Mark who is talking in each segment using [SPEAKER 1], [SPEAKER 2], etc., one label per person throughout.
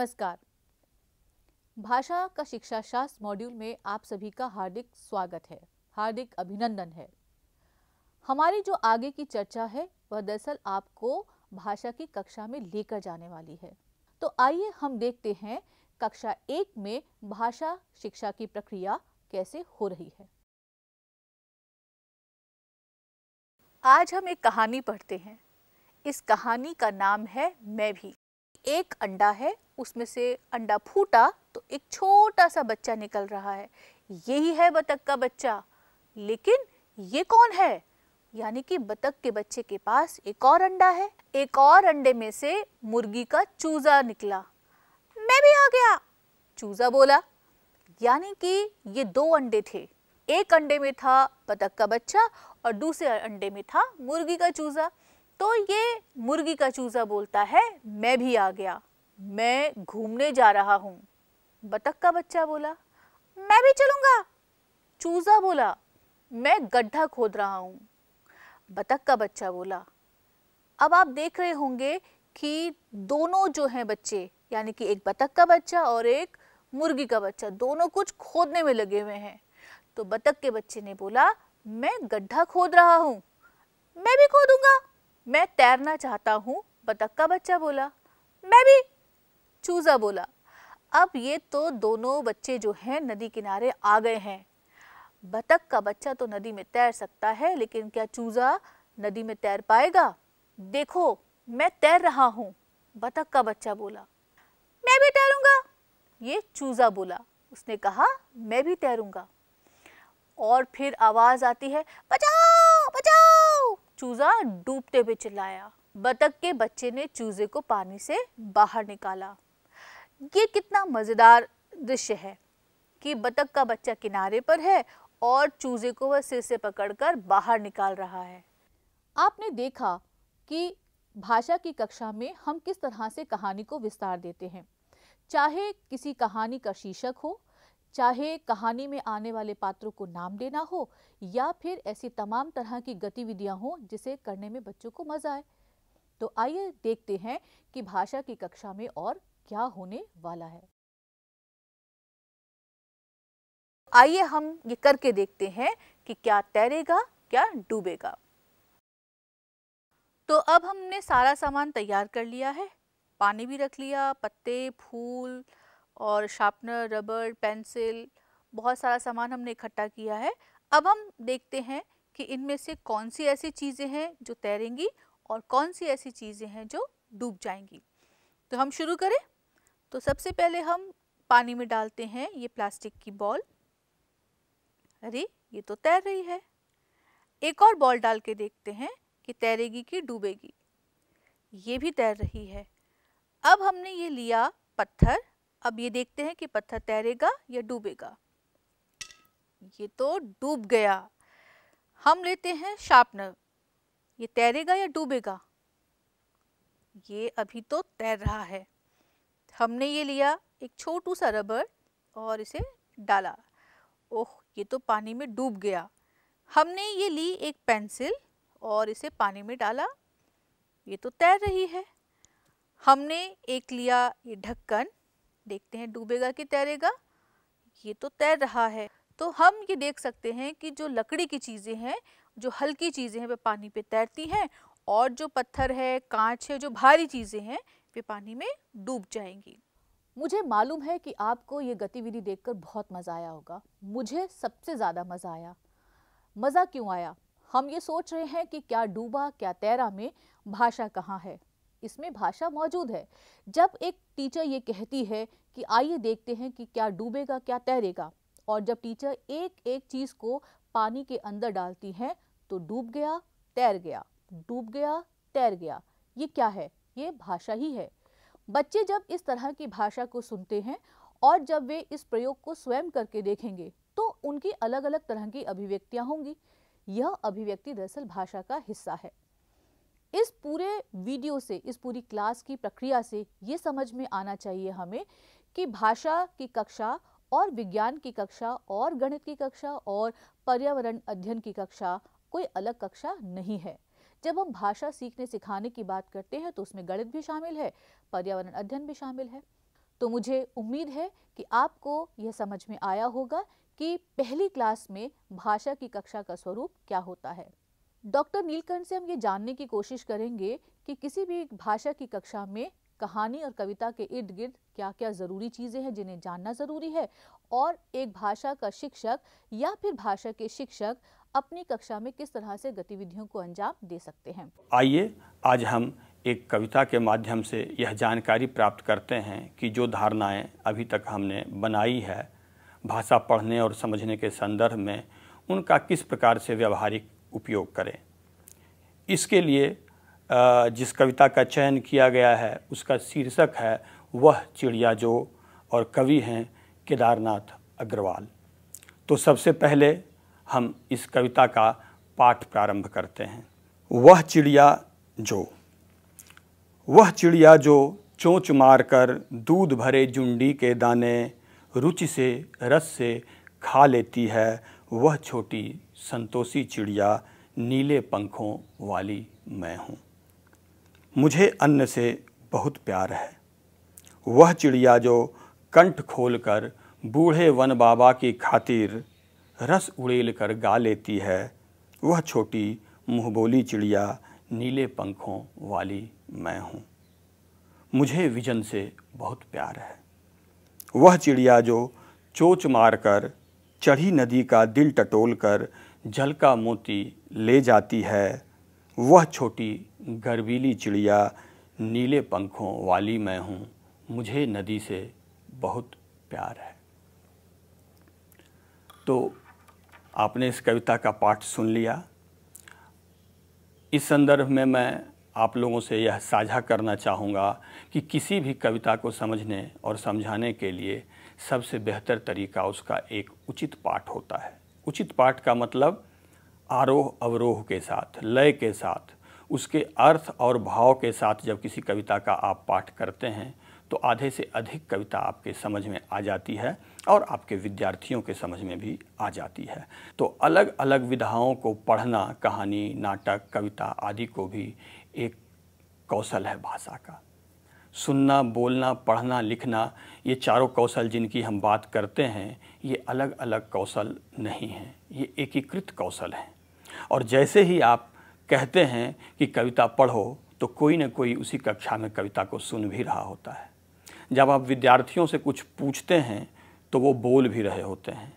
[SPEAKER 1] नमस्कार भाषा का शिक्षा शास्त्र मॉड्यूल में आप सभी का हार्दिक स्वागत है हार्दिक अभिनंदन है हमारी जो आगे की चर्चा है वह दरअसल आपको भाषा की कक्षा में लेकर जाने वाली है तो आइए हम देखते हैं कक्षा एक में भाषा शिक्षा की प्रक्रिया कैसे हो रही है आज हम एक कहानी पढ़ते हैं इस कहानी का नाम है मैं भी एक अंडा है उसमें से अंडा फूटा तो एक छोटा सा बच्चा निकल रहा है यही है बतख का बच्चा लेकिन ये कौन है यानी कि बतख के बच्चे के पास एक और अंडा है एक और अंडे में से मुर्गी का चूजा निकला मैं भी आ गया चूजा बोला यानी कि ये दो अंडे थे एक अंडे में था बतख का बच्चा और दूसरे अंडे में था मुर्गी का चूजा तो ये मुर्गी का चूज़ा बोलता है मैं भी आ गया मैं घूमने जा रहा हूँ बतख का बच्चा बोला मैं भी चलूँगा चूज़ा बोला मैं गड्ढा खोद रहा हूँ बतख का बच्चा बोला अब आप देख रहे होंगे कि दोनों जो हैं बच्चे यानी कि एक बतख का बच्चा और एक मुर्गी का बच्चा दोनों कुछ खोदने में लगे हुए हैं तो बतख के बच्चे ने बोला मैं गड्ढा खोद रहा हूँ मैं भी खोदूंगा मैं तैरना चाहता हूँ बतख का बच्चा बोला मैं भी चूज़ा बोला अब ये तो दोनों बच्चे जो हैं नदी किनारे आ गए हैं बतख का बच्चा तो नदी में तैर सकता है लेकिन क्या चूज़ा नदी में तैर पाएगा देखो मैं तैर रहा हूँ बतख का बच्चा बोला मैं भी तैरूंगा ये चूज़ा बोला उसने कहा मैं भी तैरूंगा और फिर आवाज़ आती है बचाओ बचाओ चूजा डूबते हुए चिल्लाया बतख के बच्चे ने चूजे को पानी से बाहर निकाला ये कितना मज़ेदार दृश्य है कि बतख का बच्चा किनारे पर है और चूजे को वह सिर से पकड़कर बाहर निकाल रहा है आपने देखा कि भाषा की कक्षा में हम किस तरह से कहानी को विस्तार देते हैं चाहे किसी कहानी का शीर्षक हो चाहे कहानी में आने वाले पात्रों को नाम देना हो या फिर ऐसी तमाम तरह की गतिविधियां हो जिसे करने में बच्चों को मजा आए तो आइए देखते हैं कि भाषा की कक्षा में और क्या होने वाला है आइए हम ये करके देखते हैं कि क्या तैरेगा क्या डूबेगा तो अब हमने सारा सामान तैयार कर लिया है पानी भी रख लिया पत्ते फूल और शार्पनर रबर पेंसिल बहुत सारा सामान हमने इकट्ठा किया है अब हम देखते हैं कि इनमें से कौन सी ऐसी चीज़ें हैं जो तैरेंगी और कौन सी ऐसी चीज़ें हैं जो डूब जाएंगी तो हम शुरू करें तो सबसे पहले हम पानी में डालते हैं ये प्लास्टिक की बॉल अरे ये तो तैर रही है एक और बॉल डाल के देखते हैं कि तैरेगी कि डूबेगी ये भी तैर रही है अब हमने ये लिया पत्थर अब ये देखते हैं कि पत्थर तैरेगा या डूबेगा ये तो डूब गया हम लेते हैं शार्पनर ये तैरेगा या डूबेगा ये अभी तो तैर रहा है हमने ये लिया एक छोटू सा रबर और इसे डाला ओह ये तो पानी में डूब गया हमने ये ली एक पेंसिल और इसे पानी में डाला ये तो तैर रही है हमने एक लिया ये ढक्कन देखते हैं डूबेगा कि तैरेगा ये तो तैर रहा है तो हम ये देख सकते हैं कि जो लकड़ी की चीज़ें हैं जो हल्की चीज़ें हैं वे पानी पे तैरती हैं और जो पत्थर है कांच है जो भारी चीज़ें हैं वे पानी में डूब जाएंगी मुझे मालूम है कि आपको ये गतिविधि देखकर बहुत मज़ा आया होगा मुझे सबसे ज़्यादा मज़ा आया मज़ा क्यों आया हम ये सोच रहे हैं कि क्या डूबा क्या तैरा में भाषा कहाँ है इसमें भाषा मौजूद है जब एक टीचर ये कहती है कि आइए देखते हैं कि क्या डूबेगा क्या तैरेगा और जब टीचर एक एक चीज़ को पानी के अंदर डालती हैं तो डूब गया तैर गया डूब गया तैर गया ये क्या है ये भाषा ही है बच्चे जब इस तरह की भाषा को सुनते हैं और जब वे इस प्रयोग को स्वयं करके देखेंगे तो उनकी अलग अलग तरह की अभिव्यक्तियाँ होंगी यह अभिव्यक्ति दरअसल भाषा का हिस्सा है इस पूरे वीडियो से इस पूरी क्लास की प्रक्रिया से ये समझ में आना चाहिए हमें कि भाषा की कक्षा और विज्ञान की कक्षा और गणित की कक्षा और पर्यावरण अध्ययन की कक्षा कोई अलग कक्षा नहीं है जब हम भाषा सीखने सिखाने की बात करते हैं तो उसमें गणित भी शामिल है पर्यावरण अध्ययन भी शामिल है तो मुझे उम्मीद है कि आपको यह समझ में आया होगा कि पहली क्लास में भाषा की कक्षा का स्वरूप क्या होता है डॉक्टर नीलकंठ से हम ये जानने की कोशिश करेंगे कि किसी भी भाषा की कक्षा में कहानी और कविता के इर्द गिर्द क्या क्या ज़रूरी चीज़ें हैं जिन्हें जानना ज़रूरी है और एक भाषा का शिक्षक या फिर भाषा के शिक्षक अपनी कक्षा में किस तरह से गतिविधियों को अंजाम दे सकते हैं
[SPEAKER 2] आइए आज हम एक कविता के माध्यम से यह जानकारी प्राप्त करते हैं कि जो धारणाएं अभी तक हमने बनाई है भाषा पढ़ने और समझने के संदर्भ में उनका किस प्रकार से व्यवहारिक उपयोग करें इसके लिए जिस कविता का चयन किया गया है उसका शीर्षक है वह चिड़िया जो और कवि हैं केदारनाथ अग्रवाल तो सबसे पहले हम इस कविता का पाठ प्रारंभ करते हैं वह चिड़िया जो वह चिड़िया जो चोंच मारकर दूध भरे जुंडी के दाने रुचि से रस से खा लेती है वह छोटी संतोषी चिड़िया नीले पंखों वाली मैं हूँ मुझे अन्न से बहुत प्यार है वह चिड़िया जो कंठ खोलकर बूढ़े वन बाबा की खातिर रस उड़ेल कर गा लेती है वह छोटी मुँहबोली चिड़िया नीले पंखों वाली मैं हूँ मुझे विजन से बहुत प्यार है वह चिड़िया जो चोच मारकर चढ़ी नदी का दिल टटोल कर जल का मोती ले जाती है वह छोटी गर्वीली चिड़िया नीले पंखों वाली मैं हूँ मुझे नदी से बहुत प्यार है तो आपने इस कविता का पाठ सुन लिया इस संदर्भ में मैं आप लोगों से यह साझा करना चाहूँगा कि किसी भी कविता को समझने और समझाने के लिए सबसे बेहतर तरीका उसका एक उचित पाठ होता है उचित पाठ का मतलब आरोह अवरोह के साथ लय के साथ उसके अर्थ और भाव के साथ जब किसी कविता का आप पाठ करते हैं तो आधे से अधिक कविता आपके समझ में आ जाती है और आपके विद्यार्थियों के समझ में भी आ जाती है तो अलग अलग विधाओं को पढ़ना कहानी नाटक कविता आदि को भी एक कौशल है भाषा का सुनना बोलना पढ़ना लिखना ये चारों कौशल जिनकी हम बात करते हैं ये अलग अलग कौशल नहीं हैं ये एकीकृत कौशल हैं और जैसे ही आप कहते हैं कि कविता पढ़ो तो कोई ना कोई उसी कक्षा में कविता को सुन भी रहा होता है जब आप विद्यार्थियों से कुछ पूछते हैं तो वो बोल भी रहे होते हैं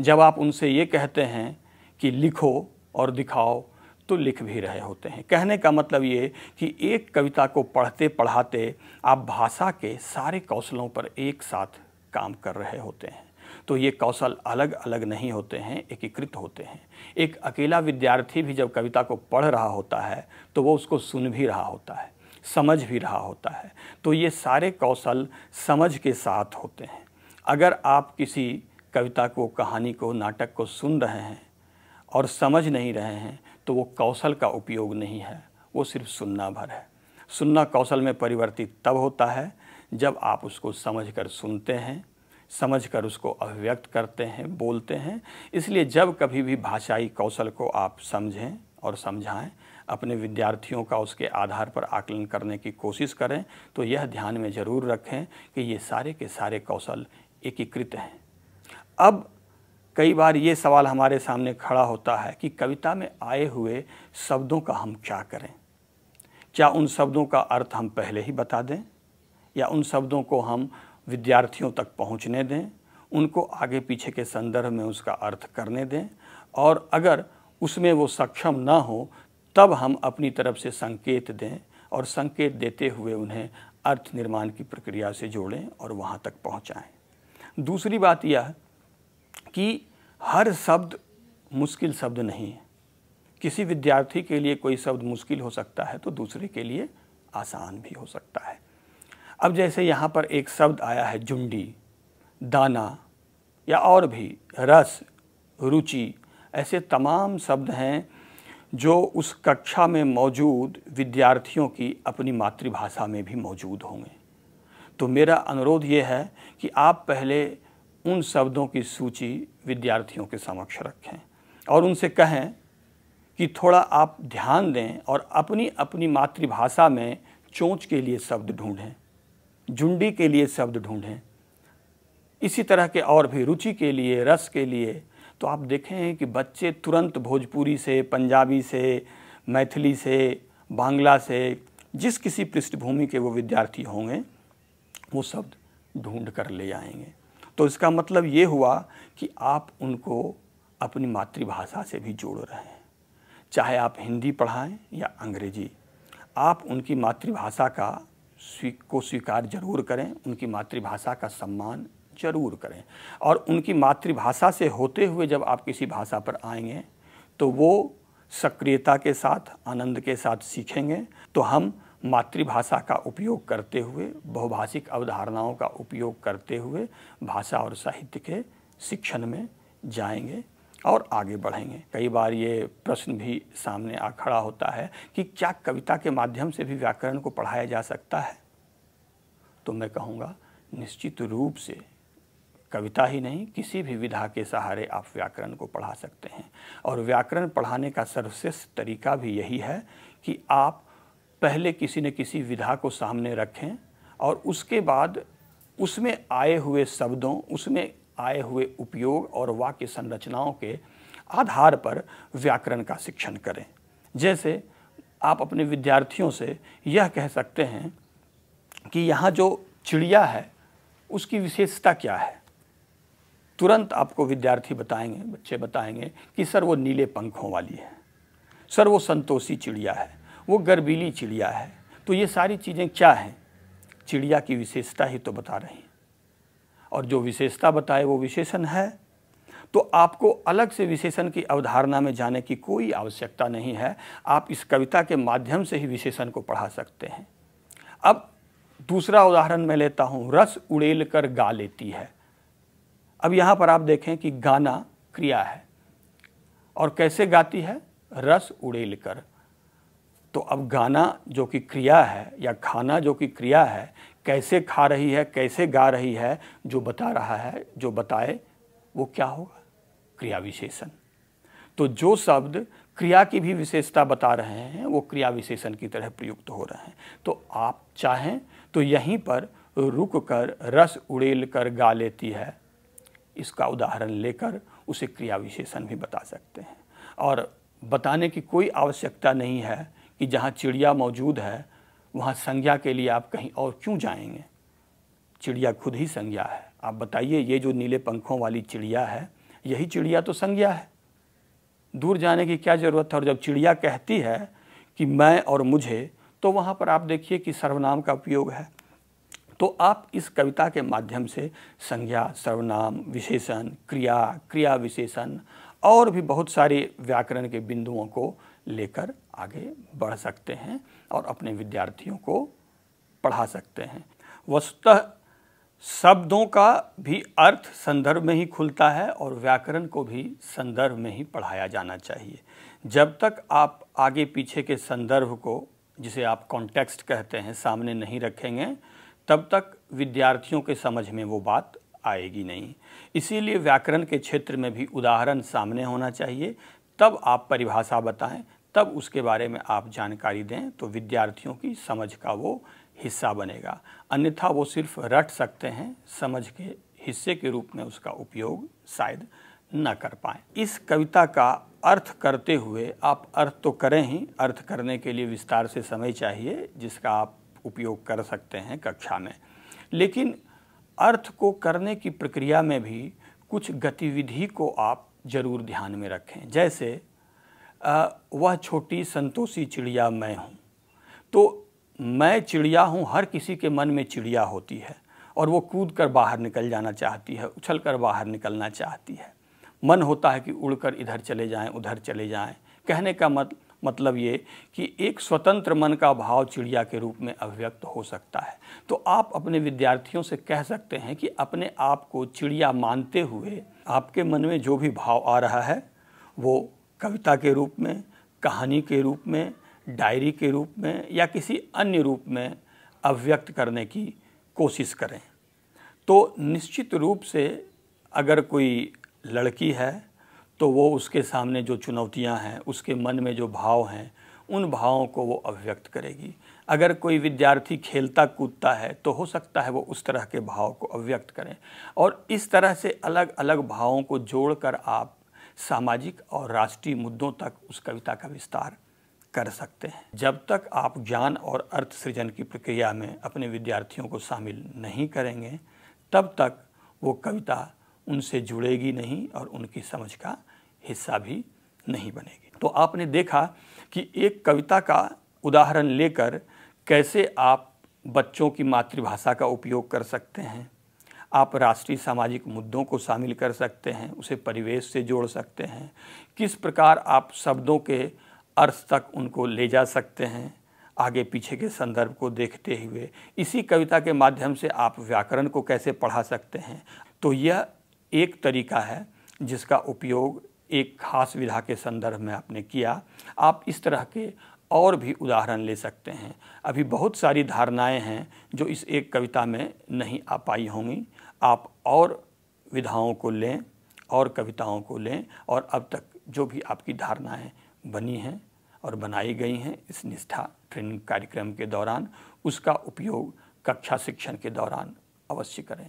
[SPEAKER 2] जब आप उनसे ये कहते हैं कि लिखो और दिखाओ तो लिख भी रहे होते हैं कहने का मतलब ये कि एक कविता को पढ़ते पढ़ाते आप भाषा के सारे कौशलों पर एक साथ काम कर रहे होते हैं तो ये कौशल अलग अलग नहीं होते हैं एकीकृत होते हैं एक अकेला विद्यार्थी भी जब कविता को पढ़ रहा होता है तो वो उसको सुन भी रहा होता है समझ भी रहा होता है तो ये सारे कौशल समझ के साथ होते हैं अगर आप किसी कविता को कहानी को नाटक को सुन रहे हैं और समझ नहीं रहे हैं तो वो कौशल का उपयोग नहीं है वो सिर्फ सुनना भर है सुनना कौशल में परिवर्तित तब होता है जब आप उसको समझकर सुनते हैं समझकर उसको अभिव्यक्त करते हैं बोलते हैं इसलिए जब कभी भी भाषाई कौशल को आप समझें और समझाएं अपने विद्यार्थियों का उसके आधार पर आकलन करने की कोशिश करें तो यह ध्यान में ज़रूर रखें कि ये सारे के सारे कौशल एकीकृत हैं अब कई बार ये सवाल हमारे सामने खड़ा होता है कि कविता में आए हुए शब्दों का हम क्या करें क्या उन शब्दों का अर्थ हम पहले ही बता दें या उन शब्दों को हम विद्यार्थियों तक पहुंचने दें उनको आगे पीछे के संदर्भ में उसका अर्थ करने दें और अगर उसमें वो सक्षम ना हो तब हम अपनी तरफ से संकेत दें और संकेत देते हुए उन्हें अर्थ निर्माण की प्रक्रिया से जोड़ें और वहाँ तक पहुँचाएँ दूसरी बात यह कि हर शब्द मुश्किल शब्द नहीं है किसी विद्यार्थी के लिए कोई शब्द मुश्किल हो सकता है तो दूसरे के लिए आसान भी हो सकता है अब जैसे यहाँ पर एक शब्द आया है जुंडी दाना या और भी रस रुचि ऐसे तमाम शब्द हैं जो उस कक्षा में मौजूद विद्यार्थियों की अपनी मातृभाषा में भी मौजूद होंगे तो मेरा अनुरोध ये है कि आप पहले उन शब्दों की सूची विद्यार्थियों के समक्ष रखें और उनसे कहें कि थोड़ा आप ध्यान दें और अपनी अपनी मातृभाषा में चोंच के लिए शब्द ढूंढें झुंडी के लिए शब्द ढूंढें इसी तरह के और भी रुचि के लिए रस के लिए तो आप देखें कि बच्चे तुरंत भोजपुरी से पंजाबी से मैथिली से बांग्ला से जिस किसी पृष्ठभूमि के वो विद्यार्थी होंगे वो शब्द ढूंढ कर ले आएंगे तो इसका मतलब ये हुआ कि आप उनको अपनी मातृभाषा से भी जोड़ रहे हैं चाहे आप हिंदी पढ़ाएं या अंग्रेजी आप उनकी मातृभाषा का को स्वीकार जरूर करें उनकी मातृभाषा का सम्मान जरूर करें और उनकी मातृभाषा से होते हुए जब आप किसी भाषा पर आएंगे तो वो सक्रियता के साथ आनंद के साथ सीखेंगे तो हम मातृभाषा का उपयोग करते हुए बहुभाषिक अवधारणाओं का उपयोग करते हुए भाषा और साहित्य के शिक्षण में जाएंगे और आगे बढ़ेंगे कई बार ये प्रश्न भी सामने आ खड़ा होता है कि क्या कविता के माध्यम से भी व्याकरण को पढ़ाया जा सकता है तो मैं कहूँगा निश्चित रूप से कविता ही नहीं किसी भी विधा के सहारे आप व्याकरण को पढ़ा सकते हैं और व्याकरण पढ़ाने का सर्वश्रेष्ठ तरीका भी यही है कि आप पहले किसी न किसी विधा को सामने रखें और उसके बाद उसमें आए हुए शब्दों उसमें आए हुए उपयोग और वाक्य संरचनाओं के आधार पर व्याकरण का शिक्षण करें जैसे आप अपने विद्यार्थियों से यह कह सकते हैं कि यहाँ जो चिड़िया है उसकी विशेषता क्या है तुरंत आपको विद्यार्थी बताएंगे बच्चे बताएंगे कि सर वो नीले पंखों वाली है सर वो संतोषी चिड़िया है वो गर्बीली चिड़िया है तो ये सारी चीज़ें क्या हैं चिड़िया की विशेषता ही तो बता रहे हैं और जो विशेषता बताए वो विशेषण है तो आपको अलग से विशेषण की अवधारणा में जाने की कोई आवश्यकता नहीं है आप इस कविता के माध्यम से ही विशेषण को पढ़ा सकते हैं अब दूसरा उदाहरण मैं लेता हूँ रस उड़ेल कर गा लेती है अब यहाँ पर आप देखें कि गाना क्रिया है और कैसे गाती है रस उड़ेल कर तो अब गाना जो कि क्रिया है या खाना जो कि क्रिया है कैसे खा रही है कैसे गा रही है जो बता रहा है जो बताए वो क्या होगा क्रिया विशेषण तो जो शब्द क्रिया की भी विशेषता बता रहे हैं वो क्रिया विशेषण की तरह प्रयुक्त हो रहे हैं तो आप चाहें तो यहीं पर रुक कर रस उड़ेल कर गा लेती है इसका उदाहरण लेकर उसे क्रिया विशेषण भी बता सकते हैं और बताने की कोई आवश्यकता नहीं है कि जहाँ चिड़िया मौजूद है वहाँ संज्ञा के लिए आप कहीं और क्यों जाएंगे चिड़िया खुद ही संज्ञा है आप बताइए ये जो नीले पंखों वाली चिड़िया है यही चिड़िया तो संज्ञा है दूर जाने की क्या ज़रूरत है और जब चिड़िया कहती है कि मैं और मुझे तो वहाँ पर आप देखिए कि सर्वनाम का उपयोग है तो आप इस कविता के माध्यम से संज्ञा सर्वनाम विशेषण क्रिया क्रिया विशेषण और भी बहुत सारे व्याकरण के बिंदुओं को लेकर आगे बढ़ सकते हैं और अपने विद्यार्थियों को पढ़ा सकते हैं वस्तुतः शब्दों का भी अर्थ संदर्भ में ही खुलता है और व्याकरण को भी संदर्भ में ही पढ़ाया जाना चाहिए जब तक आप आगे पीछे के संदर्भ को जिसे आप कॉन्टेक्स्ट कहते हैं सामने नहीं रखेंगे तब तक विद्यार्थियों के समझ में वो बात आएगी नहीं इसीलिए व्याकरण के क्षेत्र में भी उदाहरण सामने होना चाहिए तब आप परिभाषा बताएं तब उसके बारे में आप जानकारी दें तो विद्यार्थियों की समझ का वो हिस्सा बनेगा अन्यथा वो सिर्फ रट सकते हैं समझ के हिस्से के रूप में उसका उपयोग शायद न कर पाए इस कविता का अर्थ करते हुए आप अर्थ तो करें ही अर्थ करने के लिए विस्तार से समय चाहिए जिसका आप उपयोग कर सकते हैं कक्षा में लेकिन अर्थ को करने की प्रक्रिया में भी कुछ गतिविधि को आप जरूर ध्यान में रखें जैसे वह छोटी संतोषी चिड़िया मैं हूँ तो मैं चिड़िया हूँ हर किसी के मन में चिड़िया होती है और वो कूद कर बाहर निकल जाना चाहती है उछल कर बाहर निकलना चाहती है मन होता है कि उड़कर इधर चले जाएं उधर चले जाएं कहने का मत मतलब ये कि एक स्वतंत्र मन का भाव चिड़िया के रूप में अभिव्यक्त हो सकता है तो आप अपने विद्यार्थियों से कह सकते हैं कि अपने आप को चिड़िया मानते हुए आपके मन में जो भी भाव आ रहा है वो कविता के रूप में कहानी के रूप में डायरी के रूप में या किसी अन्य रूप में अभिव्यक्त करने की कोशिश करें तो निश्चित रूप से अगर कोई लड़की है तो वो उसके सामने जो चुनौतियां हैं उसके मन में जो भाव हैं उन भावों को वो अभिव्यक्त करेगी अगर कोई विद्यार्थी खेलता कूदता है तो हो सकता है वो उस तरह के भाव को अभिव्यक्त करें और इस तरह से अलग अलग भावों को जोड़कर आप सामाजिक और राष्ट्रीय मुद्दों तक उस कविता का विस्तार कर सकते हैं जब तक आप ज्ञान और अर्थ सृजन की प्रक्रिया में अपने विद्यार्थियों को शामिल नहीं करेंगे तब तक वो कविता उनसे जुड़ेगी नहीं और उनकी समझ का हिस्सा भी नहीं बनेगी तो आपने देखा कि एक कविता का उदाहरण लेकर कैसे आप बच्चों की मातृभाषा का उपयोग कर सकते हैं आप राष्ट्रीय सामाजिक मुद्दों को शामिल कर सकते हैं उसे परिवेश से जोड़ सकते हैं किस प्रकार आप शब्दों के अर्थ तक उनको ले जा सकते हैं आगे पीछे के संदर्भ को देखते हुए इसी कविता के माध्यम से आप व्याकरण को कैसे पढ़ा सकते हैं तो यह एक तरीका है जिसका उपयोग एक खास विधा के संदर्भ में आपने किया आप इस तरह के और भी उदाहरण ले सकते हैं अभी बहुत सारी धारणाएं हैं जो इस एक कविता में नहीं आ पाई होंगी आप और विधाओं को लें और कविताओं को लें और अब तक जो भी आपकी धारणाएं बनी हैं और बनाई गई हैं इस निष्ठा ट्रेनिंग कार्यक्रम के दौरान उसका उपयोग कक्षा शिक्षण के दौरान अवश्य करें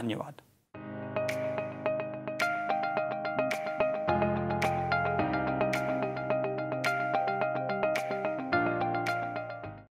[SPEAKER 2] धन्यवाद